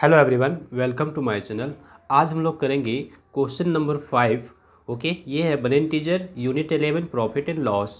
hello everyone welcome to my channel आज हम लोग करेंगे क्वेश्चन नंबर फाइव ओके ये है brain teaser unit eleven profit and loss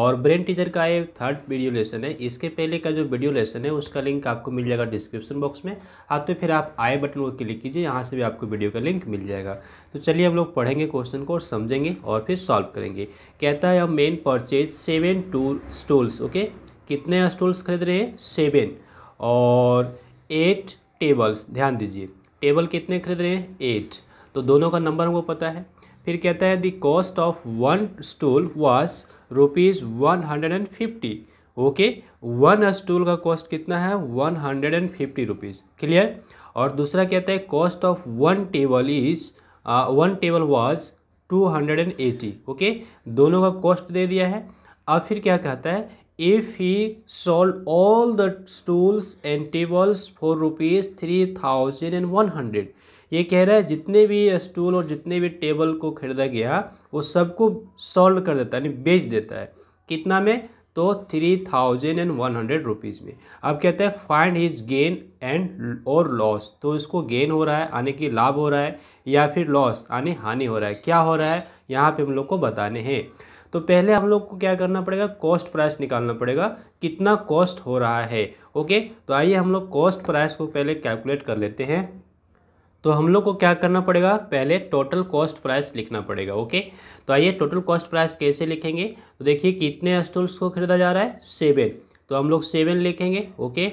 और ब्रेन टीजर का ये थर्ड वीडियो लेसन है इसके पहले का जो वीडियो लेसन है उसका लिंक आपको मिल जाएगा डिस्क्रिप्शन बॉक्स में हाँ तो फिर आप आई बटन को क्लिक कीजिए यहाँ से भी आपको वीडियो का लिंक मिल जाएगा तो चलिए हम लोग पढ़ेंगे क्वेश्चन को और समझेंगे और फिर सॉल्व करेंगे कहता है man purchase seven two stools okay कितने स्टोल्स खरीद रहे हैं सेवन और एट टेबल्स ध्यान दीजिए टेबल कितने खरीद रहे हैं एट तो दोनों का नंबर हमको पता है फिर कहता है the cost of one stool was rupees one hundred and fifty okay one stool का कॉस्ट कितना है one hundred and fifty rupees clear और दूसरा कहता है cost of one table is one table was two hundred and eighty okay दोनों का cost दे दिया है अब फिर क्या कहता है if he sold all the stools and tables for rupees three thousand and one hundred ये कह रहा है जितने भी स्टूल और जितने भी टेबल को खरीदा गया वो सबको सॉल्व कर देता है यानी बेच देता है कितना में तो three thousand and one hundred rupees में अब कहता है फाइंड हिज गेन एंड और लॉस तो इसको गेन हो रहा है यानी कि लाभ हो रहा है या फिर लॉस यानी हानि हो रहा है क्या हो रहा है यहाँ पे हम लोग को बताने हैं तो पहले हम लोग को क्या करना पड़ेगा कॉस्ट प्राइस निकालना पड़ेगा कितना कॉस्ट हो रहा है ओके तो आइए हम लोग कॉस्ट प्राइस को पहले कैलकुलेट कर लेते हैं तो हम लोग को क्या करना पड़ेगा पहले टोटल कॉस्ट प्राइस लिखना पड़ेगा ओके तो आइए टोटल कॉस्ट प्राइस कैसे लिखेंगे तो देखिए कितने स्टूल्स को खरीदा जा रहा है सेवन तो हम लोग सेवन लिखेंगे ओके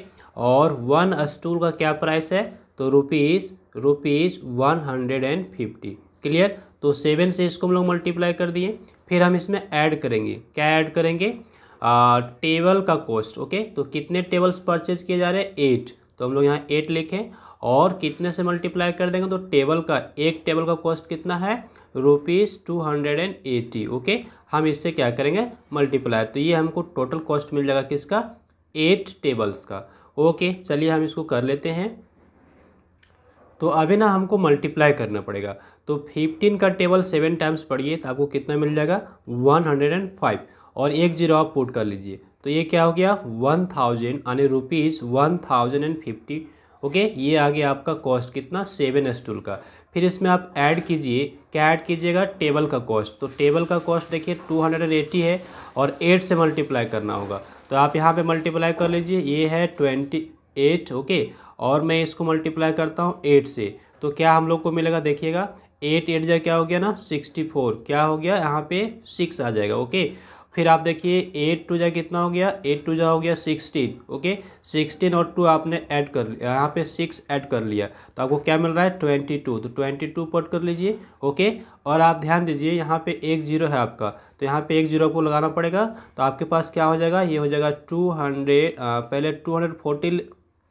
और वन स्टूल का क्या प्राइस है तो rupees rupees one hundred and fifty clear तो सेवन से इसको हम लोग मल्टीप्लाई कर दिए फिर हम इसमें ऐड करेंगे क्या ऐड करेंगे आ, टेबल का कॉस्ट ओके तो कितने टेबल्स परचेज किए जा रहे हैं एट तो हम लोग यहाँ एट लिखें और कितने से मल्टीप्लाई कर देंगे तो टेबल का एक टेबल का कॉस्ट कितना है rupees two hundred and eighty okay हम इससे क्या करेंगे मल्टीप्लाई तो ये हमको टोटल कॉस्ट मिल जाएगा किसका एट टेबल्स का ओके चलिए हम इसको कर लेते हैं तो अभी ना हमको मल्टीप्लाई करना पड़ेगा तो फिफ्टीन का टेबल सेवन टाइम्स पढ़िए तो आपको कितना मिल जाएगा वन हंड्रेड एंड फाइव और एक जीरो आप पुट कर लीजिए तो ये क्या हो गया वन थाउजेंड यानी rupees one thousand and fifty okay ये आ गया आपका कॉस्ट कितना सेवन स्टूल का फिर इसमें आप ऐड कीजिए क्या ऐड कीजिएगा टेबल का कॉस्ट तो टेबल का कॉस्ट देखिए टू हंड्रेड एंड एट्टी है और एट से मल्टीप्लाई करना होगा तो आप यहाँ पे मल्टीप्लाई कर लीजिए ये है ट्वेंटी एट ओके और मैं इसको मल्टीप्लाई करता हूँ एट से तो क्या हम लोग को मिलेगा देखिएगा एट एट जा क्या हो गया ना सिक्सटी फोर क्या हो गया यहाँ पे सिक्स आ जाएगा ओके फिर आप देखिए एट टू जा कितना हो गया एट टू जा हो गया सिक्सटीन ओके सिक्सटीन और टू आपने ऐड कर लिया यहाँ पे सिक्स ऐड कर लिया तो आपको क्या मिल रहा है ट्वेंटी टू तो ट्वेंटी टू पट कर लीजिए ओके और आप ध्यान दीजिए यहाँ पे एक जीरो है आपका तो यहाँ पे एक जीरो को लगाना पड़ेगा तो आपके पास क्या हो जाएगा ये हो जाएगा टू हंड्रेड पहले two hundred forty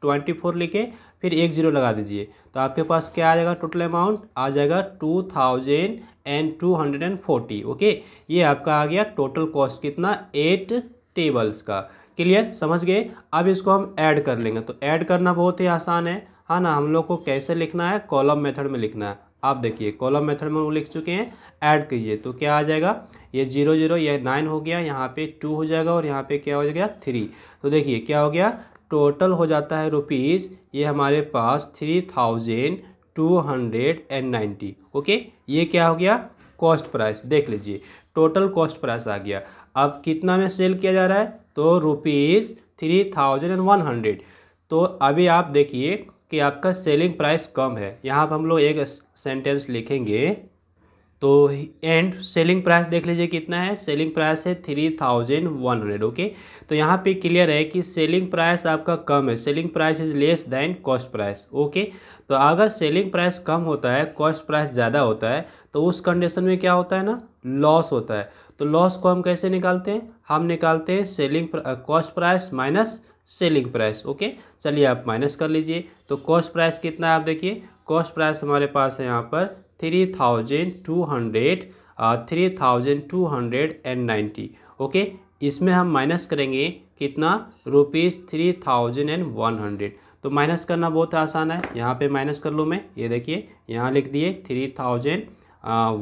twenty four लिखे फिर एक जीरो लगा दीजिए तो आपके पास क्या आ जाएगा टोटल अमाउंट आ जाएगा two thousand and two hundred and forty okay ये आपका आ गया टोटल कॉस्ट कितना एट टेबल्स का क्लियर समझ गए अब इसको हम ऐड कर लेंगे तो ऐड करना बहुत ही आसान है हाँ ना हम लोग को कैसे लिखना है कॉलम मेथड में लिखना है आप देखिए कॉलम मेथड में वो लिख चुके हैं ऐड कीजिए तो क्या आ जाएगा ये जीरो जीरो ये नाइन हो गया यहाँ पे टू हो जाएगा और यहाँ पे क्या हो जाएगा थ्री तो देखिए क्या हो गया टोटल हो जाता है रुपीज़ ये हमारे पास three thousand two hundred and ninety okay ये क्या हो गया कॉस्ट प्राइस देख लीजिए टोटल कॉस्ट प्राइस आ गया अब कितना में सेल किया जा रहा है तो rupees three thousand and one hundred तो अभी आप देखिए कि आपका सेलिंग प्राइस कम है यहाँ पर हम लोग एक सेंटेंस लिखेंगे तो एंड सेलिंग प्राइस देख लीजिए कितना है सेलिंग प्राइस है three thousand one hundred okay तो यहाँ पे क्लियर है कि सेलिंग प्राइस आपका कम है selling price is less than cost price okay तो अगर सेलिंग प्राइस कम होता है कॉस्ट प्राइस ज़्यादा होता है तो उस कंडीशन में क्या होता है ना लॉस होता है तो लॉस को हम कैसे निकालते हैं हम निकालते हैं selling cost price minus selling price okay चलिए आप माइनस कर लीजिए तो कॉस्ट प्राइस कितना है आप देखिए कॉस्ट प्राइस हमारे पास है यहाँ पर three thousand two hundred three thousand two hundred and ninety okay इसमें हम माइनस करेंगे कितना rupees three thousand and one hundred तो माइनस करना बहुत आसान है यहाँ पे माइनस कर लूँ मैं ये देखिए यहाँ लिख दिए three thousand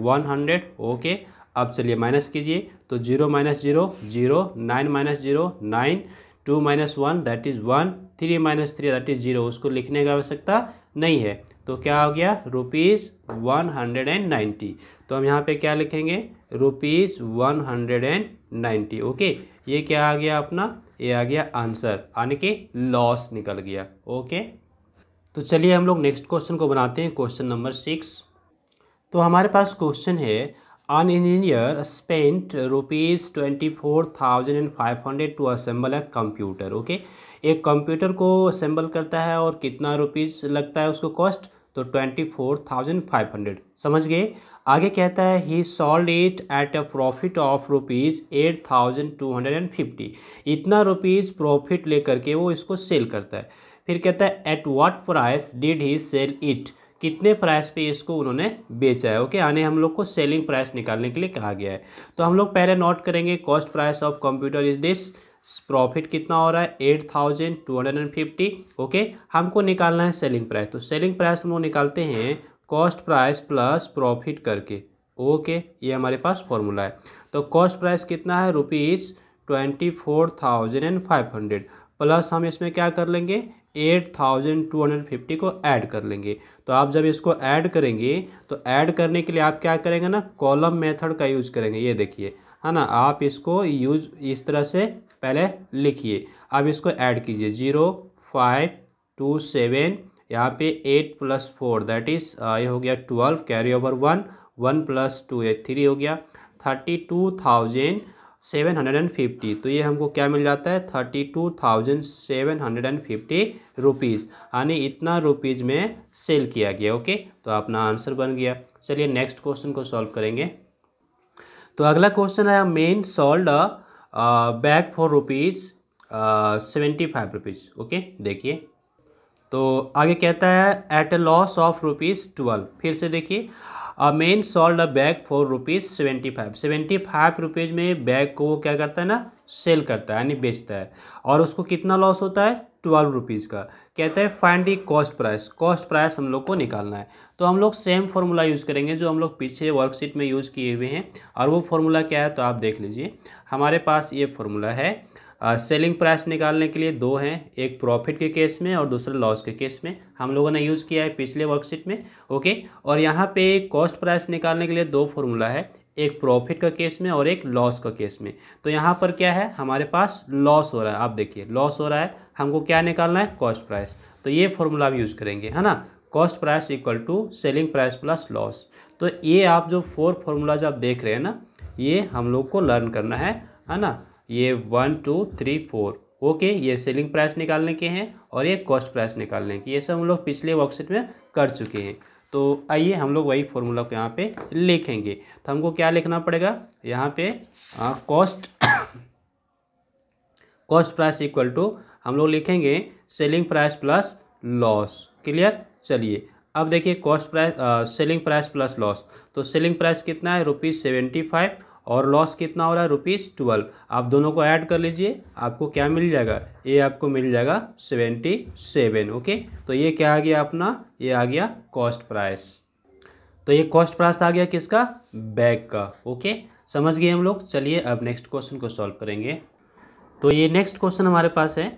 one hundred okay अब चलिए माइनस कीजिए तो zero minus zero zero nine minus zero nine two minus one that is one three minus three that is zero उसको लिखने की आवश्यकता नहीं है तो क्या हो गया rupees one hundred and ninety तो हम यहाँ पे क्या लिखेंगे rupees one hundred and ninety okay ये क्या आ गया अपना ये आ गया आंसर यानी कि लॉस निकल गया ओके तो चलिए हम लोग नेक्स्ट क्वेश्चन को बनाते हैं क्वेश्चन नंबर सिक्स तो हमारे पास क्वेश्चन है an engineer spent rupees twenty four thousand and five hundred to assemble a computer okay एक कंप्यूटर को असेंबल करता है और कितना रुपीज लगता है उसको कॉस्ट तो twenty four thousand five hundred समझ गए आगे कहता है he sold it at a profit of rupees eight thousand two hundred and fifty इतना रुपीज़ प्रॉफिट लेकर के वो इसको सेल करता है फिर कहता है at what price did he sell it कितने प्राइस पे इसको उन्होंने बेचा है ओके यानी हम लोग को सेलिंग प्राइस निकालने के लिए कहा गया है तो हम लोग पहले नोट करेंगे cost price of computer is this profit कितना हो रहा है eight thousand two hundred and fifty okay हमको निकालना है सेलिंग प्राइस तो सेलिंग प्राइस हम लोग निकालते हैं कॉस्ट प्राइस प्लस प्रॉफिट करके ओके ये हमारे पास फॉर्मूला है तो कॉस्ट प्राइस कितना है rupees twenty four thousand and five hundred plus हम इसमें क्या कर लेंगे eight thousand two hundred fifty को ऐड कर लेंगे तो आप जब इसको ऐड करेंगे तो ऐड करने के लिए आप क्या करेंगे ना कॉलम मेथड का यूज़ करेंगे ये देखिए है ना आप इसको यूज इस तरह से पहले लिखिए अब इसको ऐड कीजिए जीरो फाइव टू सेवन यहाँ पे eight plus four that is ये हो गया twelve carry over one one plus two ये थ्री हो गया thirty two thousand seven hundred and fifty तो ये हमको क्या मिल जाता है thirty two thousand seven hundred and fifty rupees यानी इतना रुपीज़ में सेल किया गया ओके तो अपना आंसर बन गया चलिए नेक्स्ट क्वेश्चन को सॉल्व करेंगे तो अगला क्वेश्चन है man sold bag for rupees seventy five rupees okay देखिए तो आगे कहता है at a loss of rupees twelve फिर से देखिए a man sold a bag for rupees seventy five seventy five rupees में बैग को वो क्या करता है ना सेल करता है यानी बेचता है और उसको कितना लॉस होता है ट्वेल्व रुपीज़ का कहता है find the cost price cost price हम लोग को निकालना है तो हम लोग सेम फार्मूला यूज़ करेंगे जो हम लोग पीछे वर्कशीट में यूज़ किए हुए हैं और वो फार्मूला क्या है तो आप देख लीजिए हमारे पास ये फार्मूला है सेलिंग प्राइस निकालने के लिए दो हैं एक प्रॉफिट के केस में और दूसरा लॉस के केस में हम लोगों ने यूज़ किया है पिछले वर्कशीट में ओके और यहाँ पे कॉस्ट प्राइस निकालने के लिए दो फार्मूला है एक प्रॉफिट का केस में और एक लॉस का केस में तो यहाँ पर क्या है हमारे पास लॉस हो रहा है आप देखिए लॉस हो रहा है हमको क्या निकालना है कॉस्ट प्राइस तो ये फॉर्मूला हम यूज़ करेंगे है ना cost price equal to selling price plus loss तो ये आप जो फोर फॉर्मूलाज आप देख रहे हैं ना ये हम लोग को लर्न करना है है ना ये one two three four okay ये सेलिंग प्राइस निकालने के हैं और ये कॉस्ट प्राइस निकालने के ये सब हम लोग पिछले वर्कशीट में कर चुके हैं तो आइए हम लोग वही फॉर्मूला को यहाँ पे लिखेंगे तो हमको क्या लिखना पड़ेगा यहाँ पे cost cost price equal to हम लोग लिखेंगे selling price plus loss clear चलिए अब देखिए cost price selling price plus loss तो सेलिंग प्राइस कितना है रुपीज़ सेवेंटी फाइव और लॉस कितना हो रहा है रुपीज़ ट्वेल्व आप दोनों को ऐड कर लीजिए आपको क्या मिल जाएगा ये आपको मिल जाएगा सेवेंटी सेवन ओके तो ये क्या आ गया अपना ये आ गया कॉस्ट प्राइस तो ये कॉस्ट प्राइस आ गया किसका बैग का ओके समझ गए हम लोग चलिए अब नेक्स्ट क्वेश्चन को सॉल्व करेंगे तो ये नेक्स्ट क्वेश्चन हमारे पास है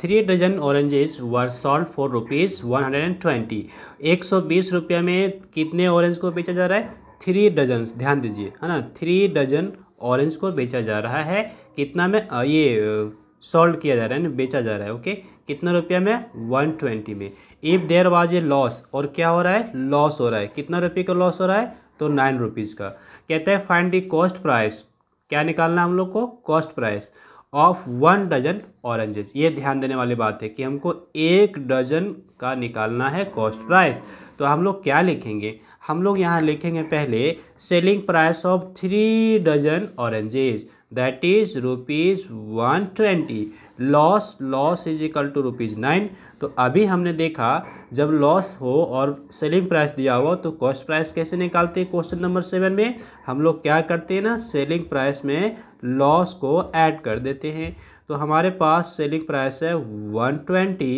three dozen oranges were sold for rupees one hundred and twenty एक सौ बीस रुपये में कितने ऑरेंज को बेचा जा रहा है थ्री डजन ध्यान दीजिए है ना थ्री डजन ऑरेंज को बेचा जा रहा है कितना में ये सॉल्व किया जा रहा है बेचा जा रहा है ओके कितना रुपया में वन ट्वेंटी में if there was a loss और क्या हो रहा है लॉस हो रहा है कितना रुपये का लॉस हो रहा है तो नाइन रुपीज़ का कहते हैं फाइंड दी कॉस्ट प्राइस क्या निकालना हम लोग को cost price of one dozen oranges ये ध्यान देने वाली बात है कि हमको एक डजन का निकालना है कॉस्ट प्राइस तो हम लोग क्या लिखेंगे हम लोग यहाँ लिखेंगे पहले selling price of three dozen oranges that is rupees one twenty loss loss is equal to rupees nine तो अभी हमने देखा जब लॉस हो और सेलिंग प्राइस दिया हुआ तो कॉस्ट प्राइस कैसे निकालते हैं क्वेश्चन नंबर सेवन में हम लोग क्या करते हैं ना सेलिंग प्राइस में लॉस को ऐड कर देते हैं तो हमारे पास सेलिंग प्राइस है वन ट्वेंटी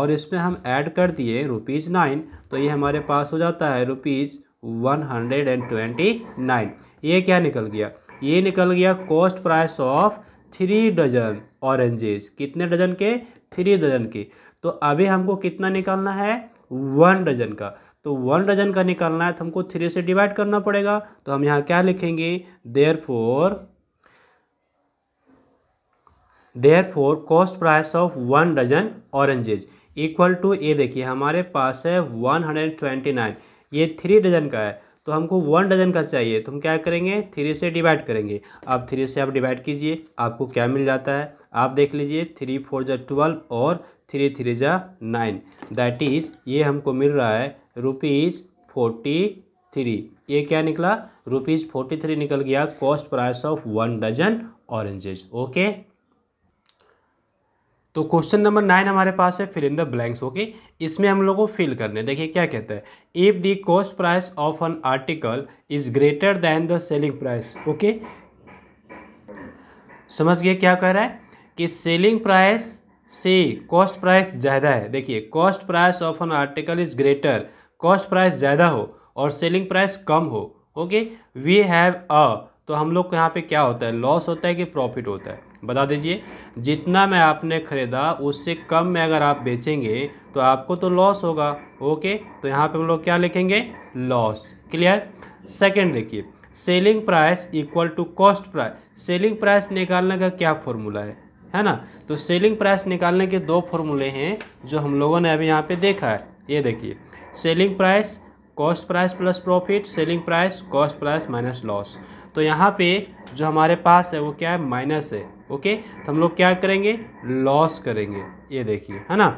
और इसमें हम ऐड कर दिए रुपीज़ नाइन तो ये हमारे पास हो जाता है rupees one hundred and twenty nine ये क्या निकल गया ये निकल गया cost price of three dozen oranges कितने डजन के थ्री डजन के तो अभी हमको कितना निकालना है वन डजन का तो वन डजन का निकालना है तो हमको थ्री से डिवाइड करना पड़ेगा तो हम यहाँ क्या लिखेंगे therefore four cost price of one dozen oranges equal to ये देखिए हमारे पास है वन हंड्रेड ट्वेंटी नाइन ये थ्री डजन का है तो हमको वन डजन का चाहिए तो हम क्या करेंगे थ्री से डिवाइड करेंगे आप थ्री से आप डिवाइड कीजिए आपको क्या मिल जाता है आप देख लीजिए थ्री फोर जा ट्वेल्व और थ्री थ्री जा नाइन दैट इज़ ये हमको मिल रहा है रुपीज़ फोर्टी थ्री ये क्या निकला रुपीज़ फोर्टी थ्री निकल गया cost price of one dozen oranges okay तो क्वेश्चन नंबर नाइन हमारे पास है fill in the blanks okay इसमें हम लोगों को फिल करने देखिए क्या कहता है if the cost price of an article is greater than the selling price okay समझ गए क्या कह रहा है कि सेलिंग प्राइस से कॉस्ट प्राइस ज़्यादा है देखिए cost price of an article is greater cost price ज़्यादा हो और सेलिंग प्राइस कम हो ओके वी हैव अ तो हम लोग को यहाँ पे क्या होता है लॉस होता है कि प्रॉफिट होता है बता दीजिए जितना मैं आपने ख़रीदा उससे कम में अगर आप बेचेंगे तो आपको तो लॉस होगा ओके तो यहाँ पे हम लोग क्या लिखेंगे लॉस क्लियर सेकंड देखिए selling price equal to cost price selling price निकालने का क्या फॉर्मूला है है ना तो सेलिंग प्राइस निकालने के दो फॉर्मूले हैं जो हम लोगों ने अभी यहाँ पर देखा है ये देखिए selling price cost price plus profit selling price cost price minus loss तो यहाँ पे जो हमारे पास है वो क्या है माइनस है ओके तो हम लोग क्या करेंगे लॉस करेंगे ये देखिए है ना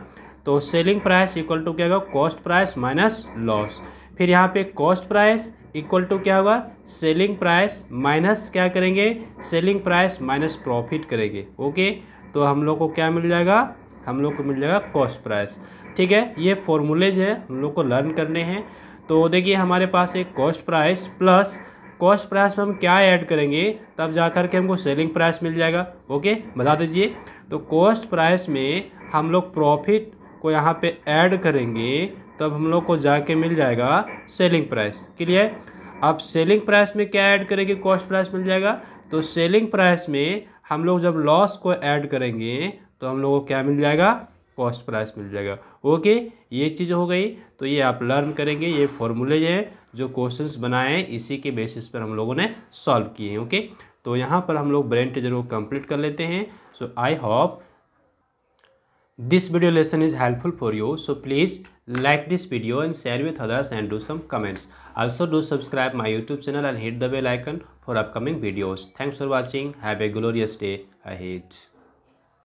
तो सेलिंग प्राइस इक्वल टू क्या होगा कॉस्ट प्राइस माइनस लॉस फिर यहाँ पे कॉस्ट प्राइस इक्वल टू क्या होगा सेलिंग प्राइस माइनस क्या करेंगे सेलिंग प्राइस माइनस प्रॉफिट करेंगे ओके तो हम लोग को क्या मिल जाएगा हम लोग को मिल जाएगा कॉस्ट प्राइस ठीक है ये फॉर्मूलेज है हम लोग को लर्न करने हैं तो देखिए हमारे पास एक cost price plus cost price में हम क्या ऐड करेंगे तब जा कर के हमको सेलिंग प्राइस मिल जाएगा ओके बता दीजिए तो कॉस्ट प्राइस में हम लोग प्रॉफिट को यहाँ पे ऐड करेंगे तब हम लोग को जाके मिल जाएगा सेलिंग प्राइस क्लियर अब सेलिंग प्राइस में क्या ऐड करेंगे कॉस्ट प्राइस मिल जाएगा तो सेलिंग प्राइस में हम लोग जब लॉस को ऐड करेंगे तो हम लोग को क्या मिल जाएगा कॉस्ट प्राइस मिल जाएगा ओके ये चीज़ हो गई तो ये आप लर्न करेंगे ये फॉर्मूले हैं जो क्वेश्चंस बनाए हैं इसी के बेसिस पर हम लोगों ने सॉल्व किए हैं ओके तो यहाँ पर हम लोग ब्रेन टीजर को कंप्लीट कर लेते हैं so I hope this video lesson is helpful for you so please like this video and share with others and do some comments also do subscribe my youtube channel and hit the bell icon for upcoming videos thanks for watching have a glorious day ahead